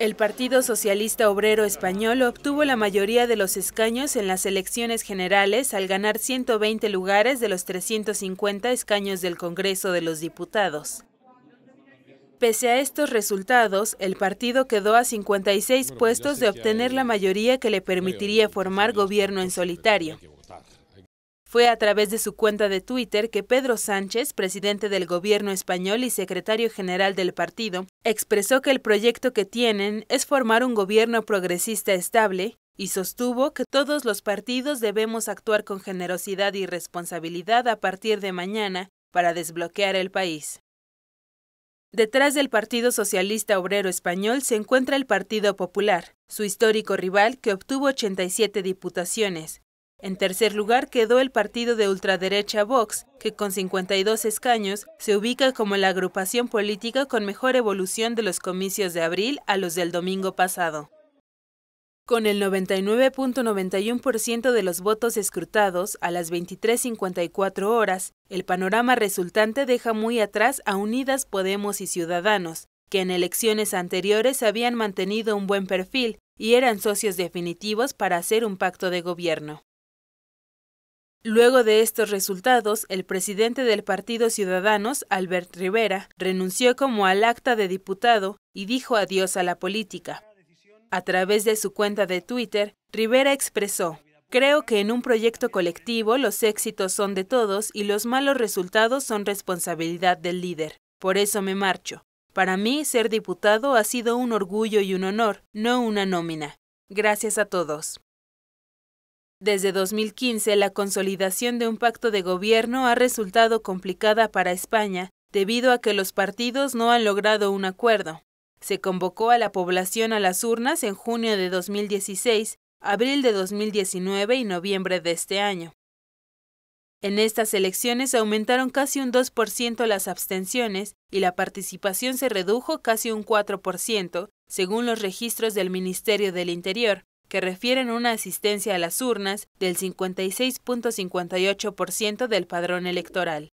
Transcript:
El Partido Socialista Obrero Español obtuvo la mayoría de los escaños en las elecciones generales al ganar 120 lugares de los 350 escaños del Congreso de los Diputados. Pese a estos resultados, el partido quedó a 56 pues puestos de obtener la mayoría que le permitiría formar gobierno en pues, solitario. Fue a través de su cuenta de Twitter que Pedro Sánchez, presidente del gobierno español y secretario general del partido, expresó que el proyecto que tienen es formar un gobierno progresista estable y sostuvo que todos los partidos debemos actuar con generosidad y responsabilidad a partir de mañana para desbloquear el país. Detrás del Partido Socialista Obrero Español se encuentra el Partido Popular, su histórico rival que obtuvo 87 diputaciones, en tercer lugar quedó el partido de ultraderecha Vox, que con 52 escaños se ubica como la agrupación política con mejor evolución de los comicios de abril a los del domingo pasado. Con el 99.91% de los votos escrutados a las 23.54 horas, el panorama resultante deja muy atrás a Unidas Podemos y Ciudadanos, que en elecciones anteriores habían mantenido un buen perfil y eran socios definitivos para hacer un pacto de gobierno. Luego de estos resultados, el presidente del Partido Ciudadanos, Albert Rivera, renunció como al acta de diputado y dijo adiós a la política. A través de su cuenta de Twitter, Rivera expresó, Creo que en un proyecto colectivo los éxitos son de todos y los malos resultados son responsabilidad del líder. Por eso me marcho. Para mí, ser diputado ha sido un orgullo y un honor, no una nómina. Gracias a todos. Desde 2015, la consolidación de un pacto de gobierno ha resultado complicada para España, debido a que los partidos no han logrado un acuerdo. Se convocó a la población a las urnas en junio de 2016, abril de 2019 y noviembre de este año. En estas elecciones aumentaron casi un 2% las abstenciones y la participación se redujo casi un 4%, según los registros del Ministerio del Interior, que refieren una asistencia a las urnas del 56.58% del padrón electoral.